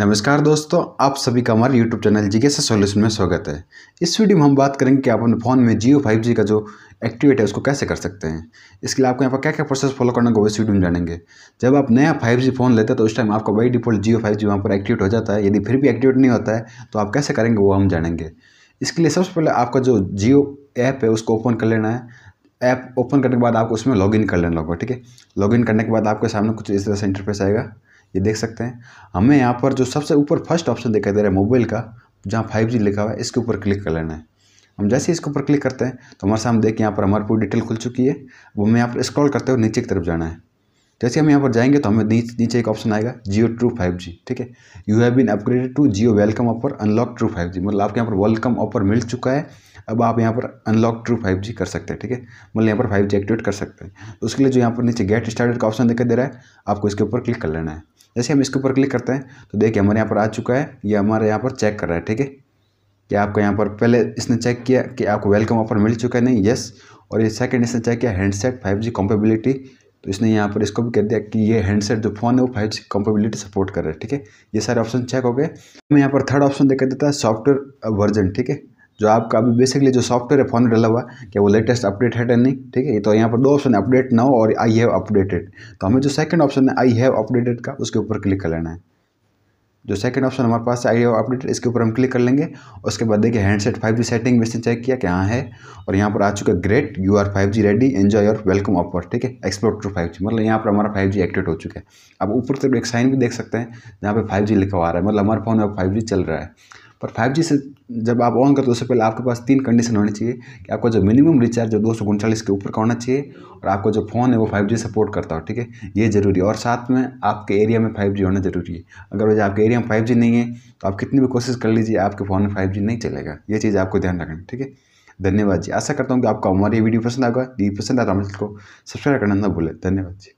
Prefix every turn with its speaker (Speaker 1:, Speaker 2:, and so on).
Speaker 1: नमस्कार दोस्तों आप सभी का हमारे यूट्यूब चैनल जी के सोल्यूशन में स्वागत है इस वीडियो में हम बात करेंगे कि आप अपने फ़ोन में जियो फाइव जी का जो एक्टिवेट है उसको कैसे कर सकते हैं इसके लिए आपको यहाँ पर क्या क्या प्रोसेस फॉलो करना होगा इस वीडियो में जानेंगे जब आप नया फाइव जी फ़ोन लेते हैं तो उस टाइम आपका by default Jio five G वहाँ पर एक्टिवेट हो जाता है यदि फिर भी एक्टिवेट नहीं होता है तो आप कैसे करेंगे वो हम जानेंगे इसके लिए सबसे पहले आपका जो जियो ऐप है उसको ओपन कर लेना है ऐप ओपन करने के बाद आपको उसमें लॉगिन कर लेना होगा ठीक है लॉगिन करने के बाद आपके सामने कुछ इस तरह से इंटरफेस आएगा ये देख सकते हैं हमें यहाँ पर जो सबसे ऊपर फर्स्ट ऑप्शन दिखाई दे रहा है मोबाइल का जहाँ फाइव जी लिखा हुआ है इसके ऊपर क्लिक कर लेना है हम जैसे इसके ऊपर क्लिक करते हैं तो हमारे सामने देखिए यहाँ पर हमारी पूरी डिटेल खुल चुकी है अब हमें यहाँ पर स्क्रॉल करते हुए नीचे की तरफ जाना है जैसे हम यहाँ पर जाएंगे तो हमें नीचे नीचे एक ऑप्शन आएगा जियो ट्रू फाइव जी ठीक है you have been upgraded to Jio welcome offer unlock true five G मतलब आपके यहाँ पर वेलकम ऑफर मिल चुका है अब आप यहाँ पर अनलॉक ट्रू फाइव जी कर सकते हैं ठीक है मतलब यहाँ पर फाइव जी एक्टिवेट कर सकते हैं तो उसके लिए जो यहाँ पर नीचे गेट स्टार्टेड का ऑप्शन दिखाई दे रहा है आपको इसके ऊपर क्लिक कर लेना है जैसे हम इसके ऊपर क्लिक करते हैं तो देखिए हमारे यहाँ पर आ चुका है ये हमारे यहाँ पर चेक कर रहा है ठीक है कि आपको यहाँ पर पहले इसने चेक किया कि आपको वेलकम ऑफर मिल चुका है नहीं येस और ये सेकेंड इसने चेक किया हैंडसेट फाइव जी कॉम्पेबिलिटी तो इसने यहाँ पर इसको भी कह दिया कि ये हैंडसेट जो फ़ोन है वो फाइव जी कॉम्पेबिलिटी सपोर्ट कर रहा है ठीक है ये सारे ऑप्शन चेक हो गए हमें यहाँ पर थर्ड ऑप्शन देख देता है सॉफ्टवेयर वर्जन ठीक है जो आपका अभी बेसिकली जो सॉफ्टवेयर है फोन में डला हुआ है क्या वो लेटेस्ट अपडेट है या नहीं ठीक है तो यहाँ पर दो ऑप्शन है अपडेट नाउ और आई हैव अपडेटेड तो हमें जो सेकंड ऑप्शन है आई हैव अपडेटेड का उसके ऊपर क्लिक कर लेना है जो सेकंड ऑप्शन हमारे पास है आई हैव अपडेटेड इसके ऊपर हम क्लिक कर लेंगे उसके बाद देखिए हैंडसेट फाइव जी सेटिंग में चेक किया कि हाँ है और यहाँ पर आ चुका great you are five G ready enjoy your welcome offer ठीक है एक्सप्लोर टू फाइव जी मतलब यहाँ पर हमारा फाइव जी एक्टिवेट हो चुका है अब ऊपर तक एक साइन भी देख सकते हैं जहाँ पर फाइव जी लिखा हुआ रहा है मतलब हमारे फ़ोन में फाइव जी चल रहा है पर फाइव जी से जब आप ऑन करते हो उससे पहले आपके पास तीन कंडीशन होनी चाहिए कि आपका जो मिनिमम रिचार्ज जो दो सौ उनचालीस के ऊपर का होना चाहिए और आपका जो फ़ोन है वो फाइव जी सपोर्ट करता हो ठीक है ये ज़रूरी है और साथ में आपके एरिया में फाइव जी होना ज़रूरी है अगर वैसे आपके एरिया में फाइव जी नहीं है तो आप कितनी भी कोशिश कर लीजिए आपके फ़ोन में फाइव जी नहीं चलेगा ये चीज़ आपको ध्यान रखना ठीक है धन्यवाद जी आशा करता हूँ कि आपको हमारी वीडियो पसंद आएगा जी पसंद आता हम इसको सब्सक्राइब करना ना भूलें धन्यवाद जी